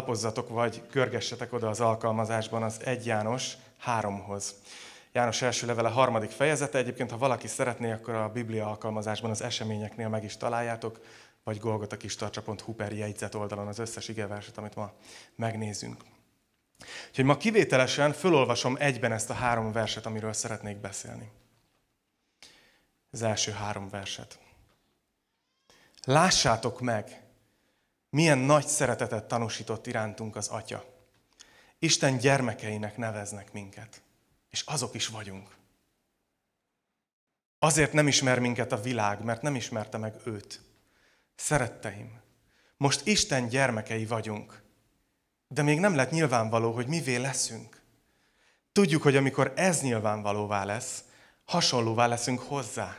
Lapozzatok vagy görgessetek oda az alkalmazásban az 1 János 3-hoz. János első levele harmadik fejezete, egyébként ha valaki szeretné, akkor a Biblia alkalmazásban az eseményeknél meg is találjátok, vagy golgotakistarcsa.hu per jegyzet oldalon az összes igeverset, amit ma megnézünk. Úgyhogy ma kivételesen fölolvasom egyben ezt a három verset, amiről szeretnék beszélni. Az első három verset. Lássátok meg, milyen nagy szeretetet tanúsított irántunk az Atya. Isten gyermekeinek neveznek minket, és azok is vagyunk. Azért nem ismer minket a világ, mert nem ismerte meg őt. Szeretteim, most Isten gyermekei vagyunk, de még nem lett nyilvánvaló, hogy mivé leszünk. Tudjuk, hogy amikor ez nyilvánvalóvá lesz, hasonlóvá leszünk hozzá.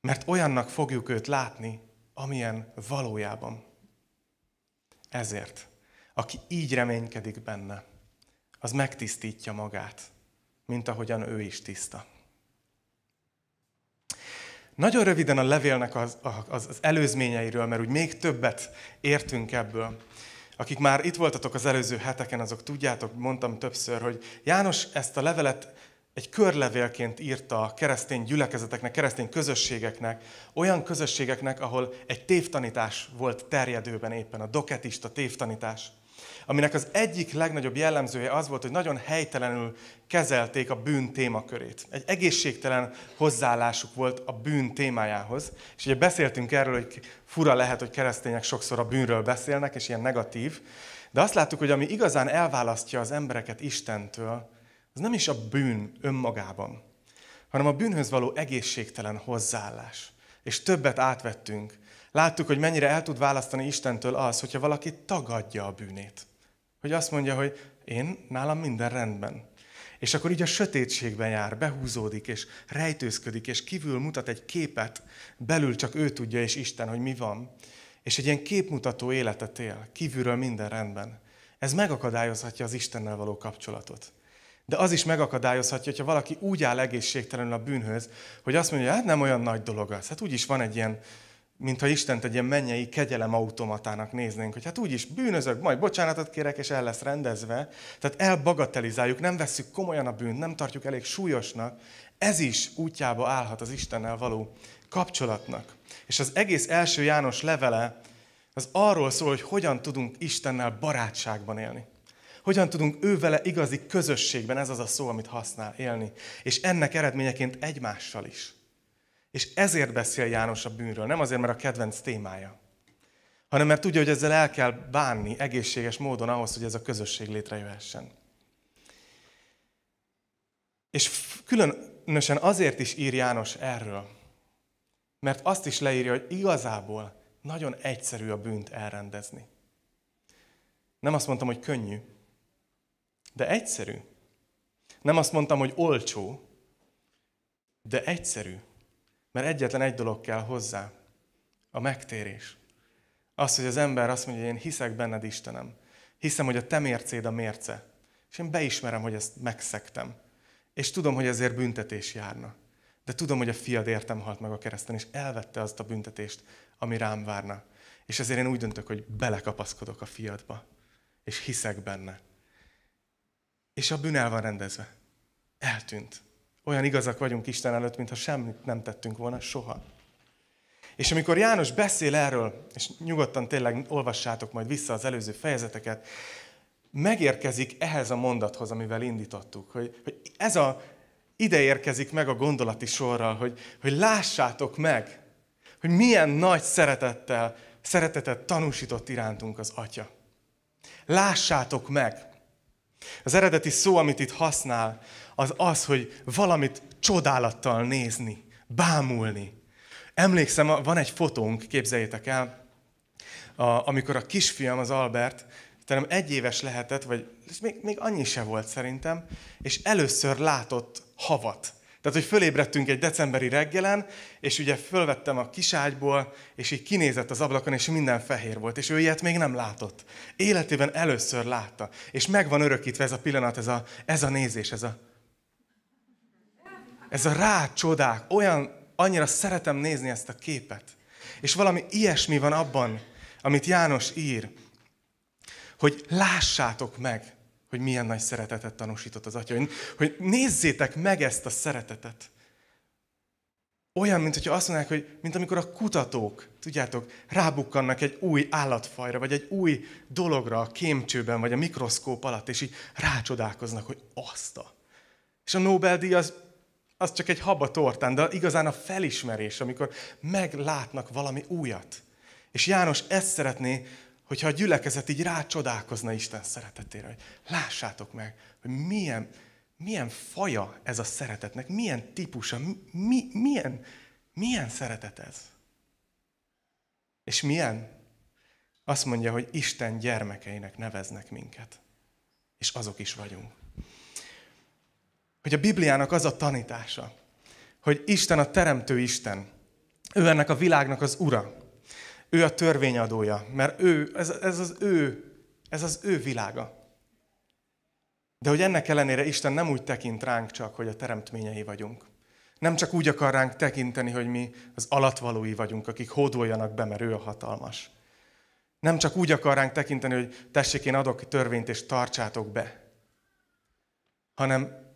Mert olyannak fogjuk őt látni, amilyen valójában. Ezért, aki így reménykedik benne, az megtisztítja magát, mint ahogyan ő is tiszta. Nagyon röviden a levélnek az, az, az előzményeiről, mert úgy még többet értünk ebből. Akik már itt voltatok az előző heteken, azok tudjátok, mondtam többször, hogy János ezt a levelet egy körlevélként írta keresztény gyülekezeteknek, keresztény közösségeknek, olyan közösségeknek, ahol egy tévtanítás volt terjedőben éppen, a doketista tévtanítás, aminek az egyik legnagyobb jellemzője az volt, hogy nagyon helytelenül kezelték a bűn témakörét. Egy egészségtelen hozzáállásuk volt a bűn témájához, és ugye beszéltünk erről, hogy fura lehet, hogy keresztények sokszor a bűnről beszélnek, és ilyen negatív, de azt láttuk, hogy ami igazán elválasztja az embereket Istentől, az nem is a bűn önmagában, hanem a bűnhöz való egészségtelen hozzáállás. És többet átvettünk. Láttuk, hogy mennyire el tud választani Istentől az, hogyha valaki tagadja a bűnét. Hogy azt mondja, hogy én, nálam minden rendben. És akkor így a sötétségben jár, behúzódik, és rejtőzködik, és kívül mutat egy képet, belül csak ő tudja, és Isten, hogy mi van. És egy ilyen képmutató életet él, kívülről minden rendben. Ez megakadályozhatja az Istennel való kapcsolatot. De az is megakadályozhatja, hogyha valaki úgy áll egészségtelenül a bűnhöz, hogy azt mondja, hát nem olyan nagy dolog az. Hát úgyis van egy ilyen, mintha Isten egy ilyen mennyei kegyelem automatának néznénk, hogy hát úgyis bűnözök, majd bocsánatot kérek, és el lesz rendezve. Tehát elbagatelizáljuk, nem vesszük komolyan a bűnt, nem tartjuk elég súlyosnak. Ez is útjába állhat az Istennel való kapcsolatnak. És az egész első János levele az arról szól, hogy hogyan tudunk Istennel barátságban élni. Hogyan tudunk ővele igazi közösségben, ez az a szó, amit használ, élni. És ennek eredményeként egymással is. És ezért beszél János a bűnről, nem azért, mert a kedvenc témája, hanem mert tudja, hogy ezzel el kell bánni egészséges módon ahhoz, hogy ez a közösség létrejöhessen. És különösen azért is ír János erről, mert azt is leírja, hogy igazából nagyon egyszerű a bűnt elrendezni. Nem azt mondtam, hogy könnyű, de egyszerű. Nem azt mondtam, hogy olcsó, de egyszerű. Mert egyetlen egy dolog kell hozzá, a megtérés. Az, hogy az ember azt mondja, hogy én hiszek benned, Istenem. Hiszem, hogy a te mércéd a mérce. És én beismerem, hogy ezt megszektem. És tudom, hogy ezért büntetés járna. De tudom, hogy a fiad értem halt meg a kereszten, és elvette azt a büntetést, ami rám várna. És ezért én úgy döntök, hogy belekapaszkodok a fiadba, és hiszek benne és a bűn el van rendezve. Eltűnt. Olyan igazak vagyunk Isten előtt, mintha semmit nem tettünk volna soha. És amikor János beszél erről, és nyugodtan tényleg olvassátok majd vissza az előző fejezeteket, megérkezik ehhez a mondathoz, amivel indítottuk, hogy, hogy ez a, ide érkezik meg a gondolati sorral, hogy, hogy lássátok meg, hogy milyen nagy szeretettel, szeretetet tanúsított irántunk az Atya. Lássátok meg! Az eredeti szó, amit itt használ, az az, hogy valamit csodálattal nézni, bámulni. Emlékszem, van egy fotónk, képzeljétek el, a, amikor a kisfiam, az Albert, talán egy éves lehetett, vagy még, még annyi se volt szerintem, és először látott havat. Tehát, hogy fölébredtünk egy decemberi reggelen, és ugye fölvettem a kiságyból, és így kinézett az ablakon, és minden fehér volt, és ő ilyet még nem látott. Életében először látta, és meg van örökítve ez a pillanat, ez a, ez a nézés, ez a, ez a rácsodák, olyan, annyira szeretem nézni ezt a képet. És valami ilyesmi van abban, amit János ír, hogy lássátok meg, hogy milyen nagy szeretetet tanúsított az Atya. Hogy nézzétek meg ezt a szeretetet. Olyan, mint azt mondják, hogy mint amikor a kutatók, tudjátok, rábukkannak egy új állatfajra, vagy egy új dologra a kémcsőben, vagy a mikroszkóp alatt, és így rácsodálkoznak, hogy azt a. És a Nobel-díj az, az csak egy haba tortán, de igazán a felismerés, amikor meglátnak valami újat. És János ezt szeretné, hogyha a gyülekezet így rácsodálkozna Isten szeretetére, hogy lássátok meg, hogy milyen, milyen faja ez a szeretetnek, milyen típusa, mi, milyen, milyen szeretet ez. És milyen? Azt mondja, hogy Isten gyermekeinek neveznek minket. És azok is vagyunk. Hogy a Bibliának az a tanítása, hogy Isten a teremtő Isten. Ő ennek a világnak az ura. Ő a törvényadója, mert ő, ez, ez az ő, ez az ő világa. De hogy ennek ellenére Isten nem úgy tekint ránk csak, hogy a teremtményei vagyunk. Nem csak úgy akar ránk tekinteni, hogy mi az alatvalói vagyunk, akik hódoljanak be, mert ő a hatalmas. Nem csak úgy akar ránk tekinteni, hogy tessék, én adok törvényt, és tartsátok be. Hanem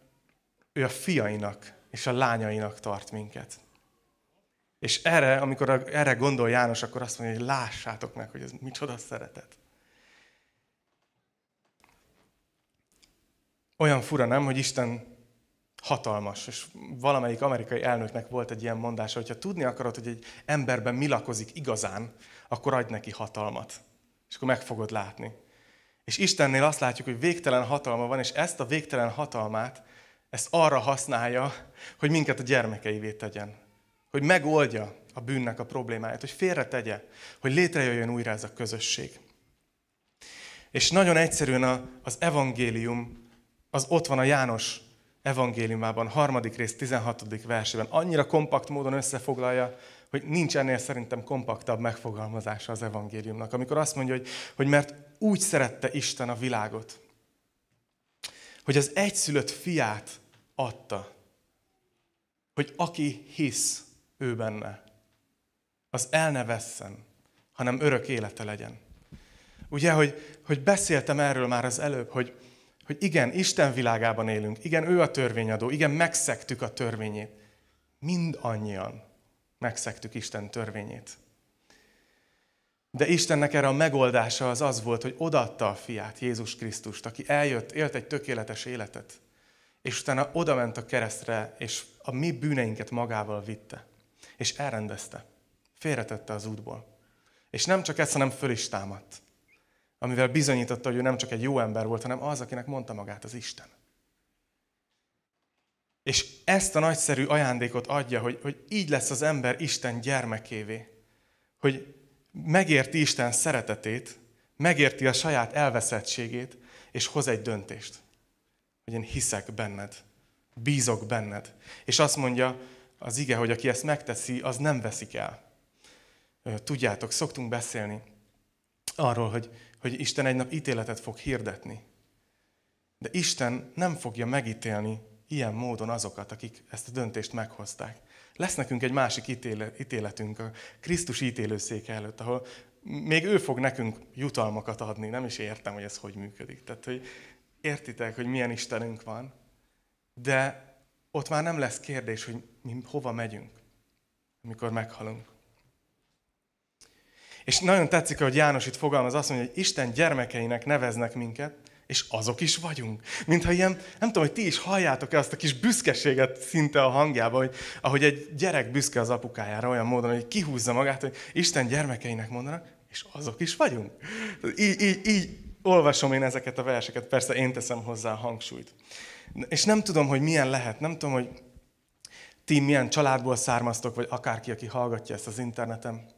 ő a fiainak és a lányainak tart minket. És erre, amikor erre gondol János, akkor azt mondja, hogy lássátok meg, hogy ez micsoda szeretet. Olyan fura nem, hogy Isten hatalmas, és valamelyik amerikai elnöknek volt egy ilyen mondása, hogyha tudni akarod, hogy egy emberben mi lakozik igazán, akkor adj neki hatalmat, és akkor meg fogod látni. És Istennél azt látjuk, hogy végtelen hatalma van, és ezt a végtelen hatalmát, ezt arra használja, hogy minket a gyermekeivé tegyen hogy megoldja a bűnnek a problémáját, hogy félretegye, hogy létrejöjjön újra ez a közösség. És nagyon egyszerűen az evangélium, az ott van a János evangéliumában, harmadik rész, 16. versében. Annyira kompakt módon összefoglalja, hogy nincs ennél szerintem kompaktabb megfogalmazása az evangéliumnak. Amikor azt mondja, hogy, hogy mert úgy szerette Isten a világot, hogy az egyszülött fiát adta, hogy aki hisz, ő benne. Az el ne vesszen, hanem örök élete legyen. Ugye, hogy, hogy beszéltem erről már az előbb, hogy, hogy igen, Isten világában élünk, igen, ő a törvényadó, igen, megszektük a törvényét. Mind annyian megszektük Isten törvényét. De Istennek erre a megoldása az az volt, hogy odaadta a fiát, Jézus Krisztust, aki eljött, élt egy tökéletes életet, és utána odament a keresztre, és a mi bűneinket magával vitte és elrendezte. Félretette az útból. És nem csak ezt, hanem föl is támadt. Amivel bizonyította, hogy ő nem csak egy jó ember volt, hanem az, akinek mondta magát az Isten. És ezt a nagyszerű ajándékot adja, hogy, hogy így lesz az ember Isten gyermekévé. Hogy megérti Isten szeretetét, megérti a saját elveszettségét, és hoz egy döntést. Hogy én hiszek benned, bízok benned. És azt mondja, az ige, hogy aki ezt megteszi, az nem veszik el. Tudjátok, szoktunk beszélni arról, hogy, hogy Isten egy nap ítéletet fog hirdetni. De Isten nem fogja megítélni ilyen módon azokat, akik ezt a döntést meghozták. Lesz nekünk egy másik ítéletünk a Krisztus ítélőszéke előtt, ahol még ő fog nekünk jutalmakat adni. Nem is értem, hogy ez hogy működik. Tehát, hogy értitek, hogy milyen Istenünk van. De ott már nem lesz kérdés, hogy mi hova megyünk, amikor meghalunk. És nagyon tetszik, hogy János itt fogalmaz, azt mondja, hogy Isten gyermekeinek neveznek minket, és azok is vagyunk. Mintha ilyen, nem tudom, hogy ti is halljátok-e azt a kis büszkeséget szinte a hangjában, hogy ahogy egy gyerek büszke az apukájára olyan módon, hogy kihúzza magát, hogy Isten gyermekeinek mondanak, és azok is vagyunk. Így, így, így olvasom én ezeket a verseket, persze én teszem hozzá a hangsúlyt. És nem tudom, hogy milyen lehet, nem tudom, hogy ti milyen családból származtok, vagy akárki, aki hallgatja ezt az interneten.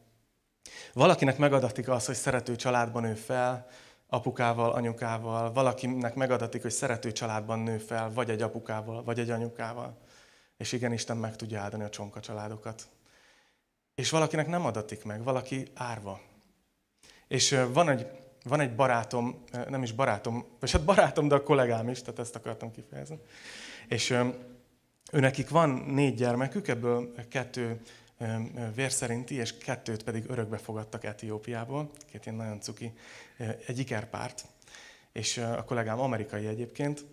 Valakinek megadatik az, hogy szerető családban nő fel, apukával, anyukával, valakinek megadatik, hogy szerető családban nő fel, vagy egy apukával, vagy egy anyukával. És igen, Isten meg tudja áldani a csonka családokat. És valakinek nem adatik meg, valaki árva. És van egy van egy barátom, nem is barátom, vagy hát barátom, de a kollégám is, tehát ezt akartam kifejezni. És őnekik van négy gyermekük, ebből kettő vérszerinti, és kettőt pedig örökbe fogadtak Etiópiából, két ilyen nagyon cuki, egy ikerpárt, és a kollégám amerikai egyébként,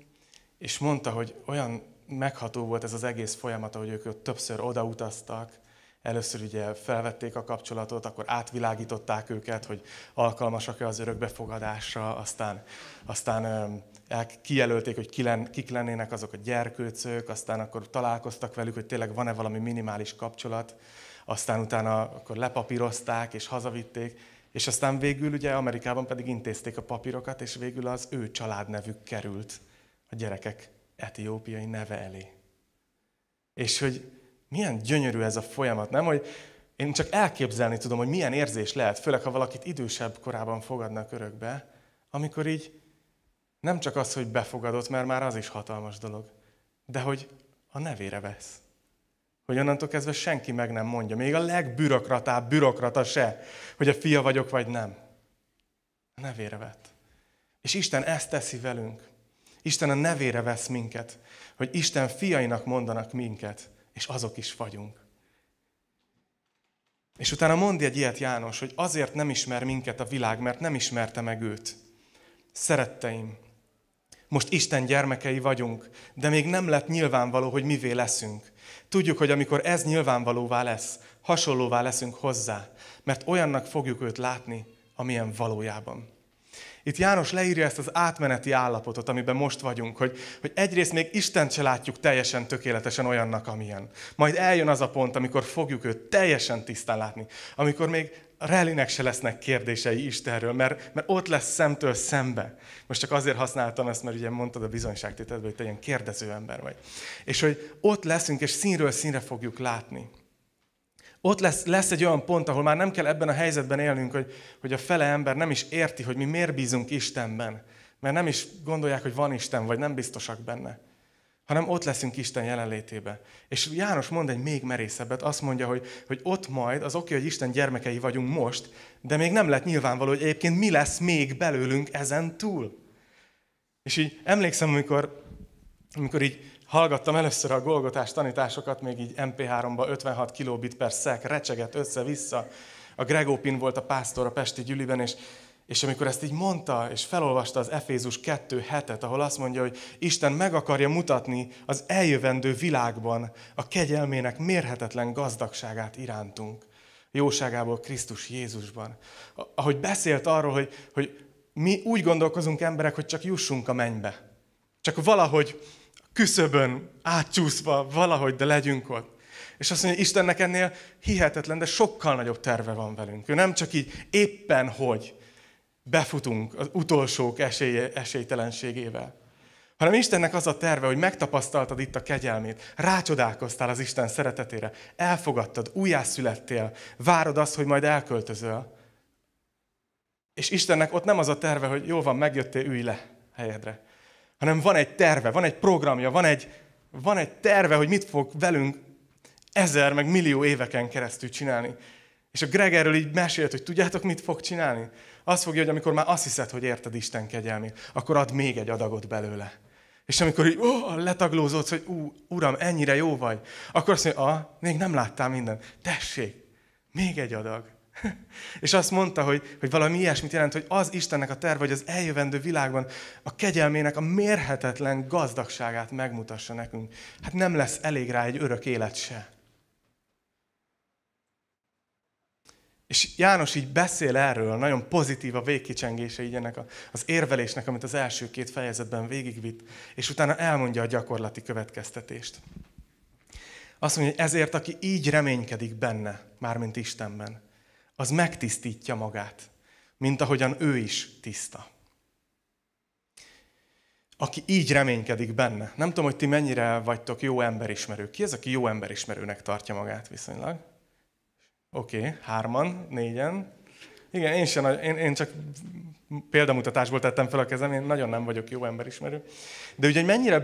és mondta, hogy olyan megható volt ez az egész folyamat, hogy ők többször odautaztak, Először ugye felvették a kapcsolatot, akkor átvilágították őket, hogy alkalmasak-e az örökbefogadásra, aztán, aztán kijelölték, hogy kik lennének azok a gyerkőcök, aztán akkor találkoztak velük, hogy tényleg van-e valami minimális kapcsolat, aztán utána akkor lepapírozták és hazavitték, és aztán végül ugye Amerikában pedig intézték a papírokat, és végül az ő családnevük került a gyerekek etiópiai neve elé. És hogy milyen gyönyörű ez a folyamat, nem? Hogy én csak elképzelni tudom, hogy milyen érzés lehet, főleg ha valakit idősebb korában fogadnak örökbe, amikor így nem csak az, hogy befogadott, mert már az is hatalmas dolog, de hogy a nevére vesz. Hogy onnantól kezdve senki meg nem mondja, még a legbürokratább bürokrata se, hogy a fia vagyok vagy nem. A nevére vett. És Isten ezt teszi velünk. Isten a nevére vesz minket, hogy Isten fiainak mondanak minket és azok is vagyunk. És utána mond egy ilyet János, hogy azért nem ismer minket a világ, mert nem ismerte meg őt. Szeretteim, most Isten gyermekei vagyunk, de még nem lett nyilvánvaló, hogy mivé leszünk. Tudjuk, hogy amikor ez nyilvánvalóvá lesz, hasonlóvá leszünk hozzá, mert olyannak fogjuk őt látni, amilyen valójában. Itt János leírja ezt az átmeneti állapotot, amiben most vagyunk, hogy, hogy egyrészt még Isten se látjuk teljesen tökéletesen olyannak, amilyen. Majd eljön az a pont, amikor fogjuk őt teljesen tisztán látni, amikor még a Relinek se lesznek kérdései Istenről, mert, mert ott lesz szemtől szembe. Most csak azért használtam ezt, mert ugye mondtad a bizonyságtételben, hogy te ilyen kérdező ember vagy. És hogy ott leszünk, és színről színre fogjuk látni. Ott lesz, lesz egy olyan pont, ahol már nem kell ebben a helyzetben élnünk, hogy, hogy a fele ember nem is érti, hogy mi miért bízunk Istenben. Mert nem is gondolják, hogy van Isten, vagy nem biztosak benne. Hanem ott leszünk Isten jelenlétébe. És János mond egy még merészebbet, azt mondja, hogy, hogy ott majd, az oké, hogy Isten gyermekei vagyunk most, de még nem lett nyilvánvaló, hogy egyébként mi lesz még belőlünk ezen túl. És így emlékszem, amikor, amikor így hallgattam először a Golgotás tanításokat, még így MP3-ba 56 kilobit per szek, recsegett össze-vissza. A Gregópin volt a pásztor a Pesti Gyüliben, és, és amikor ezt így mondta, és felolvasta az Efézus 2 hetet, ahol azt mondja, hogy Isten meg akarja mutatni az eljövendő világban a kegyelmének mérhetetlen gazdagságát irántunk. Jóságából Krisztus Jézusban. Ahogy beszélt arról, hogy, hogy mi úgy gondolkozunk emberek, hogy csak jussunk a mennybe. Csak valahogy küszöbön, átcsúszva, valahogy, de legyünk ott. És azt mondja, Istennek ennél hihetetlen, de sokkal nagyobb terve van velünk. Ő nem csak így éppen hogy befutunk az utolsók esélye, esélytelenségével, hanem Istennek az a terve, hogy megtapasztaltad itt a kegyelmét, rácsodálkoztál az Isten szeretetére, elfogadtad, újjászülettél, várod azt, hogy majd elköltözöl. És Istennek ott nem az a terve, hogy jó van, megjöttél, ülj le helyedre, hanem van egy terve, van egy programja, van egy, van egy terve, hogy mit fog velünk ezer, meg millió éveken keresztül csinálni. És a Greg erről így mesélt, hogy tudjátok, mit fog csinálni? Azt fogja, hogy amikor már azt hiszed, hogy érted Isten kegyelmét, akkor ad még egy adagot belőle. És amikor így oh, letaglózódsz, hogy ú, uram, ennyire jó vagy, akkor azt mondja, ah, még nem láttál minden. Tessék, még egy adag. És azt mondta, hogy, hogy valami ilyesmit jelent, hogy az Istennek a terve, hogy az eljövendő világban a kegyelmének a mérhetetlen gazdagságát megmutassa nekünk. Hát nem lesz elég rá egy örök élet se. És János így beszél erről, nagyon pozitív a végkicsengése így ennek a, az érvelésnek, amit az első két fejezetben végigvitt, és utána elmondja a gyakorlati következtetést. Azt mondja, hogy ezért, aki így reménykedik benne, mármint Istenben, az megtisztítja magát, mint ahogyan ő is tiszta. Aki így reménykedik benne. Nem tudom, hogy ti mennyire vagytok jó emberismerők. Ki az, aki jó emberismerőnek tartja magát viszonylag? Oké, okay, hárman, négyen, igen, én, sem, én, én csak példamutatásból tettem fel a kezem, én nagyon nem vagyok jó emberismerő. De ugye mennyire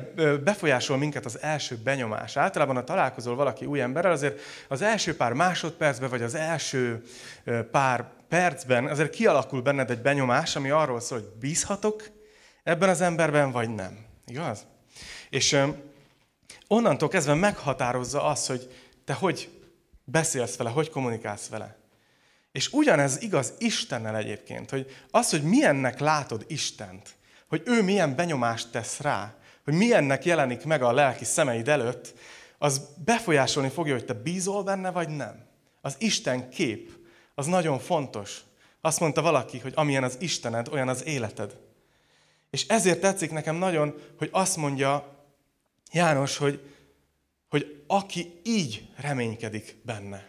befolyásol minket az első benyomás? Általában, ha találkozol valaki új emberrel, azért az első pár másodpercben, vagy az első pár percben azért kialakul benned egy benyomás, ami arról szól, hogy bízhatok ebben az emberben, vagy nem. Igaz? És onnantól kezdve meghatározza az, hogy te hogy beszélsz vele, hogy kommunikálsz vele. És ugyanez igaz Istennel egyébként, hogy az, hogy milyennek látod Istent, hogy ő milyen benyomást tesz rá, hogy milyennek jelenik meg a lelki szemeid előtt, az befolyásolni fogja, hogy te bízol benne, vagy nem. Az Isten kép, az nagyon fontos. Azt mondta valaki, hogy amilyen az Istened, olyan az életed. És ezért tetszik nekem nagyon, hogy azt mondja János, hogy, hogy aki így reménykedik benne.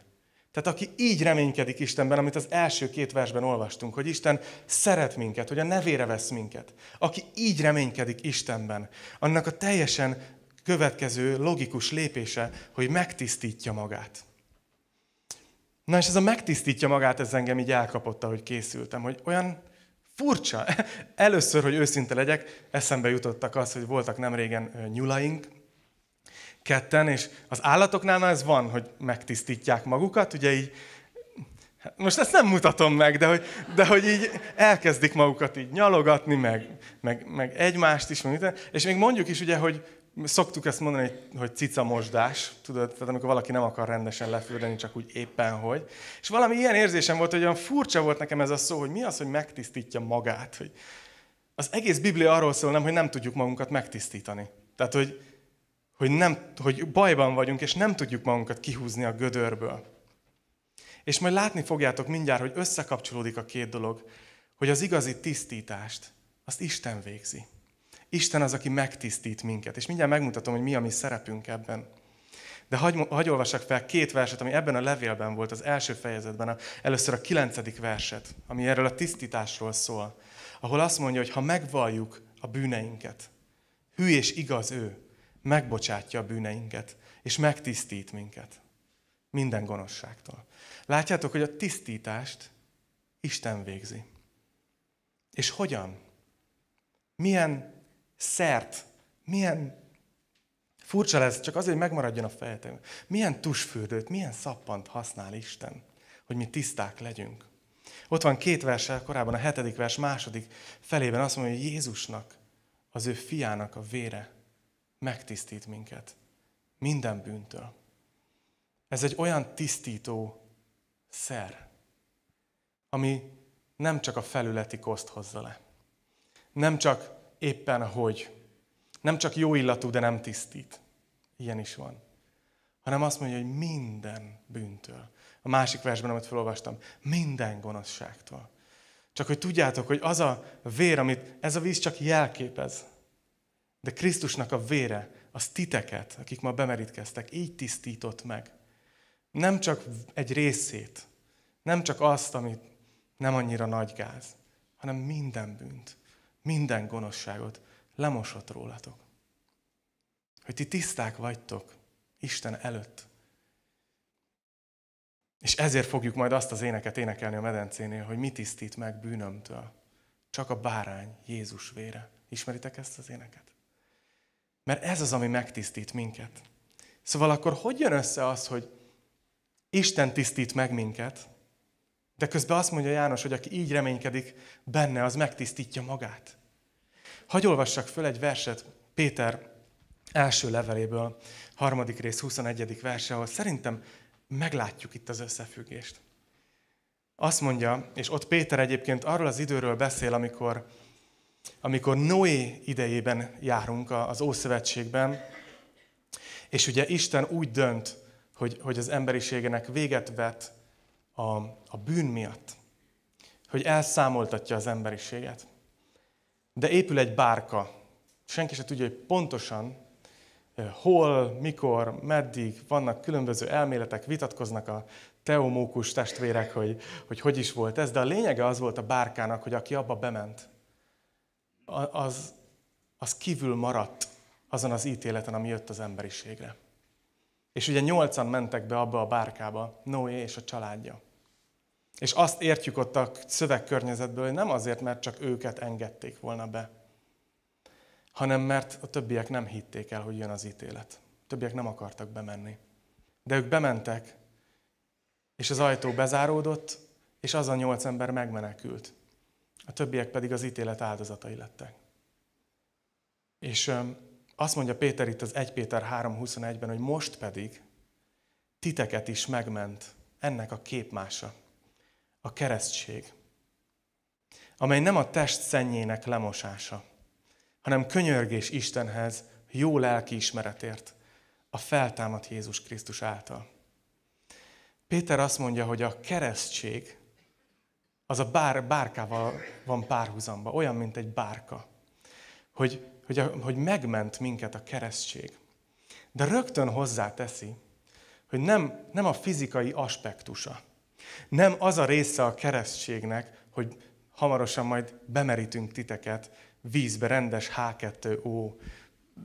Tehát aki így reménykedik Istenben, amit az első két versben olvastunk, hogy Isten szeret minket, hogy a nevére vesz minket, aki így reménykedik Istenben, annak a teljesen következő logikus lépése, hogy megtisztítja magát. Na és ez a megtisztítja magát, ez engem így elkapott, hogy készültem, hogy olyan furcsa. Először, hogy őszinte legyek, eszembe jutottak az, hogy voltak nem régen nyulaink, ketten, és az állatoknál ez van, hogy megtisztítják magukat, ugye így, hát most ezt nem mutatom meg, de hogy, de hogy így elkezdik magukat így nyalogatni, meg, meg, meg egymást is, és még mondjuk is ugye, hogy szoktuk ezt mondani, hogy cica mosdás, tudod, tehát amikor valaki nem akar rendesen lefürdeni, csak úgy éppen hogy. És valami ilyen érzésem volt, hogy olyan furcsa volt nekem ez a szó, hogy mi az, hogy megtisztítja magát, hogy az egész Biblia arról szól, nem, hogy nem tudjuk magunkat megtisztítani. Tehát, hogy, hogy, nem, hogy bajban vagyunk, és nem tudjuk magunkat kihúzni a gödörből. És majd látni fogjátok mindjárt, hogy összekapcsolódik a két dolog, hogy az igazi tisztítást, azt Isten végzi. Isten az, aki megtisztít minket. És mindjárt megmutatom, hogy mi a mi szerepünk ebben. De hagy, hagy olvassak fel két verset, ami ebben a levélben volt, az első fejezetben, a, először a kilencedik verset, ami erről a tisztításról szól, ahol azt mondja, hogy ha megvalljuk a bűneinket, hű és igaz ő, megbocsátja a bűneinket, és megtisztít minket minden gonoszságtól. Látjátok, hogy a tisztítást Isten végzi. És hogyan? Milyen szert, milyen furcsa lesz, csak azért, hogy megmaradjon a fejetem. Milyen tusfürdőt, milyen szappant használ Isten, hogy mi tiszták legyünk. Ott van két versel korábban, a hetedik vers második felében azt mondja, hogy Jézusnak, az ő fiának a vére megtisztít minket minden bűntől. Ez egy olyan tisztító szer, ami nem csak a felületi koszt hozza le. Nem csak éppen hogy. Nem csak jó illatú, de nem tisztít. Ilyen is van. Hanem azt mondja, hogy minden bűntől. A másik versben, amit felolvastam, minden gonoszságtól. Csak hogy tudjátok, hogy az a vér, amit ez a víz csak jelképez, de Krisztusnak a vére, az titeket, akik ma bemerítkeztek, így tisztított meg. Nem csak egy részét, nem csak azt, amit nem annyira nagy gáz, hanem minden bűnt, minden gonoszságot lemosott rólatok. Hogy ti tiszták vagytok Isten előtt. És ezért fogjuk majd azt az éneket énekelni a medencénél, hogy mi tisztít meg bűnömtől. Csak a bárány Jézus vére. Ismeritek ezt az éneket? Mert ez az, ami megtisztít minket. Szóval akkor hogy jön össze az, hogy Isten tisztít meg minket, de közben azt mondja János, hogy aki így reménykedik benne, az megtisztítja magát. Hagy olvassak föl egy verset Péter első leveléből, harmadik rész, 21. verse, ahol szerintem meglátjuk itt az összefüggést. Azt mondja, és ott Péter egyébként arról az időről beszél, amikor amikor Noé idejében járunk az Ószövetségben, és ugye Isten úgy dönt, hogy, hogy az emberiségenek véget vet a, a bűn miatt, hogy elszámoltatja az emberiséget. De épül egy bárka, senki se tudja, hogy pontosan eh, hol, mikor, meddig, vannak különböző elméletek, vitatkoznak a teomókus testvérek, hogy, hogy hogy is volt ez, de a lényege az volt a bárkának, hogy aki abba bement, az, az kívül maradt azon az ítéleten, ami jött az emberiségre. És ugye nyolcan mentek be abba a bárkába, Noé és a családja. És azt értjük ott a szövegkörnyezetből, hogy nem azért, mert csak őket engedték volna be, hanem mert a többiek nem hitték el, hogy jön az ítélet. A többiek nem akartak bemenni. De ők bementek, és az ajtó bezáródott, és az a nyolc ember megmenekült a többiek pedig az ítélet áldozatai lettek. És azt mondja Péter itt az 1 Péter 3.21-ben, hogy most pedig titeket is megment ennek a képmása, a keresztség, amely nem a test szennyének lemosása, hanem könyörgés Istenhez jó lelki ismeretért, a feltámadt Jézus Krisztus által. Péter azt mondja, hogy a keresztség az a bár, bárkával van párhuzamba, olyan, mint egy bárka. Hogy, hogy, a, hogy megment minket a keresztség. De rögtön hozzáteszi, hogy nem, nem a fizikai aspektusa, nem az a része a keresztségnek, hogy hamarosan majd bemerítünk titeket vízbe, rendes H2O,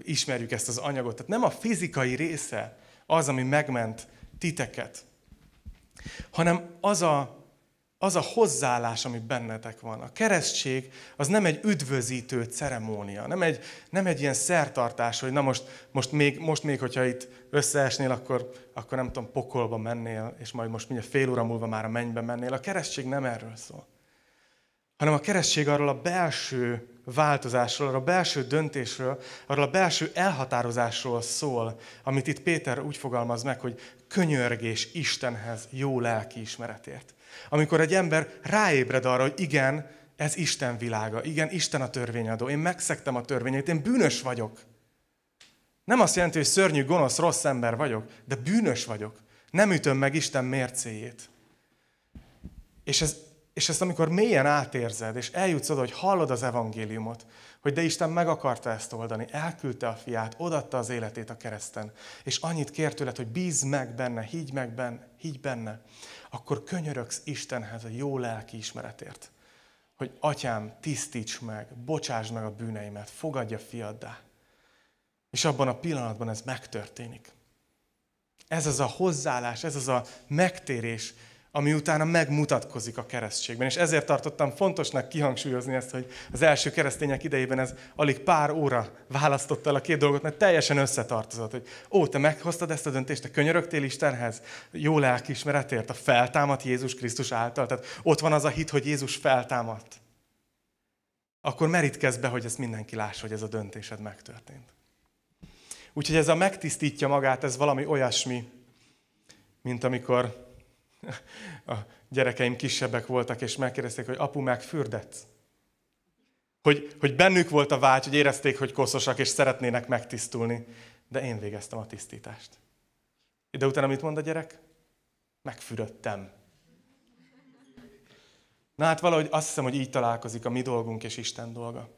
ismerjük ezt az anyagot. Tehát nem a fizikai része az, ami megment titeket, hanem az a az a hozzáállás, ami bennetek van. A keresztség az nem egy üdvözítő ceremónia, nem egy, nem egy ilyen szertartás, hogy na most, most, még, most még, hogyha itt összeesnél, akkor, akkor nem tudom, pokolba mennél, és majd most mindjárt fél óra múlva már a mennybe mennél. A keresztség nem erről szól. Hanem a keresztség arról a belső változásról, arról a belső döntésről, arról a belső elhatározásról szól, amit itt Péter úgy fogalmaz meg, hogy könyörgés Istenhez jó lelki ismeretért. Amikor egy ember ráébred arra, hogy igen, ez Isten világa, igen, Isten a törvényadó, én megszektem a törvényeit, én bűnös vagyok. Nem azt jelenti, hogy szörnyű, gonosz, rossz ember vagyok, de bűnös vagyok. Nem ütöm meg Isten mércéjét. És ez és ezt amikor mélyen átérzed, és eljutsz oda, hogy hallod az evangéliumot, hogy de Isten meg akarta ezt oldani, elküldte a fiát, odatta az életét a kereszten, és annyit kér tőled, hogy bízz meg benne, higgy meg benne, higgy benne, akkor könyörögsz Istenhez a jó lelki ismeretért, hogy atyám, tisztíts meg, bocsásd meg a bűneimet, fogadja fiaddá. És abban a pillanatban ez megtörténik. Ez az a hozzáállás, ez az a megtérés, ami utána megmutatkozik a keresztségben. És ezért tartottam fontosnak kihangsúlyozni ezt, hogy az első keresztények idejében ez alig pár óra választotta el a két dolgot, mert teljesen összetartozott, hogy ó, te meghoztad ezt a döntést, te könyörögtél Istenhez, jó lelkismeretért, a feltámadt Jézus Krisztus által, tehát ott van az a hit, hogy Jézus feltámadt. Akkor merítkezz be, hogy ezt mindenki lássa, hogy ez a döntésed megtörtént. Úgyhogy ez a megtisztítja magát, ez valami olyasmi, mint amikor a gyerekeim kisebbek voltak, és megkérdezték, hogy apu, megfürdetsz? Hogy, hogy bennük volt a vágy, hogy érezték, hogy koszosak, és szeretnének megtisztulni. De én végeztem a tisztítást. De utána mit mond a gyerek? Megfürödtem. Na hát valahogy azt hiszem, hogy így találkozik a mi dolgunk és Isten dolga.